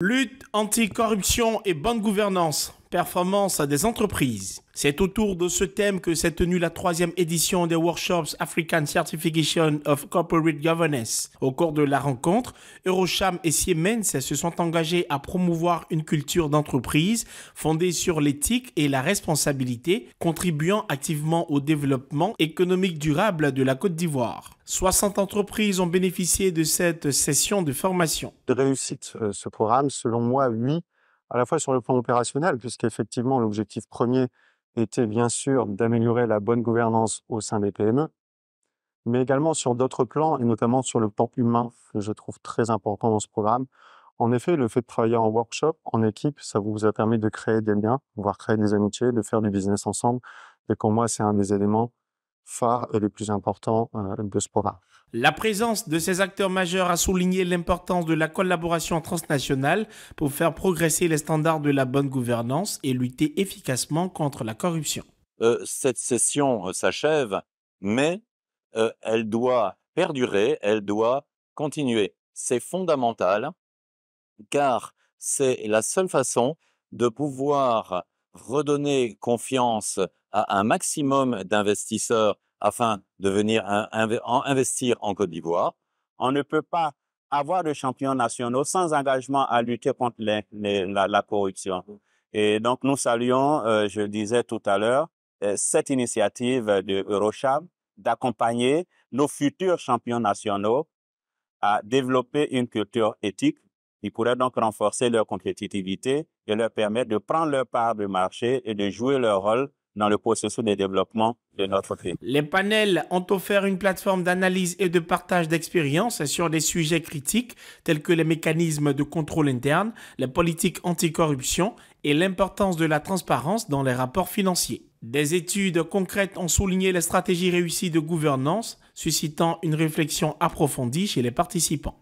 Lutte anti-corruption et bonne gouvernance performance des entreprises. C'est autour de ce thème que s'est tenue la troisième édition des workshops African Certification of Corporate Governance. Au cours de la rencontre, Eurocham et Siemens se sont engagés à promouvoir une culture d'entreprise fondée sur l'éthique et la responsabilité, contribuant activement au développement économique durable de la Côte d'Ivoire. 60 entreprises ont bénéficié de cette session de formation. De réussite, euh, ce programme, selon moi, oui à la fois sur le plan opérationnel, puisqu'effectivement, l'objectif premier était bien sûr d'améliorer la bonne gouvernance au sein des PME, mais également sur d'autres plans, et notamment sur le plan humain, que je trouve très important dans ce programme. En effet, le fait de travailler en workshop, en équipe, ça vous a permis de créer des liens, voire créer des amitiés, de faire du business ensemble. Et pour moi, c'est un des éléments phare le plus important euh, de ce programme. La présence de ces acteurs majeurs a souligné l'importance de la collaboration transnationale pour faire progresser les standards de la bonne gouvernance et lutter efficacement contre la corruption. Euh, cette session euh, s'achève, mais elle doit perdurer, elle doit continuer. C'est fondamental, car c'est la seule façon de pouvoir redonner confiance à un maximum d'investisseurs afin de venir investir en Côte d'Ivoire. On ne peut pas avoir de champions nationaux sans engagement à lutter contre la, corruption. Et donc, nous saluons, euh, je disais tout à l'heure, euh, cette initiative de Eurocham d'accompagner nos futurs champions nationaux à développer une culture éthique ils pourraient donc renforcer leur compétitivité et leur permettre de prendre leur part de marché et de jouer leur rôle dans le processus de développement de notre pays. Les panels ont offert une plateforme d'analyse et de partage d'expériences sur des sujets critiques tels que les mécanismes de contrôle interne, les politiques anticorruption et l'importance de la transparence dans les rapports financiers. Des études concrètes ont souligné les stratégies réussies de gouvernance, suscitant une réflexion approfondie chez les participants.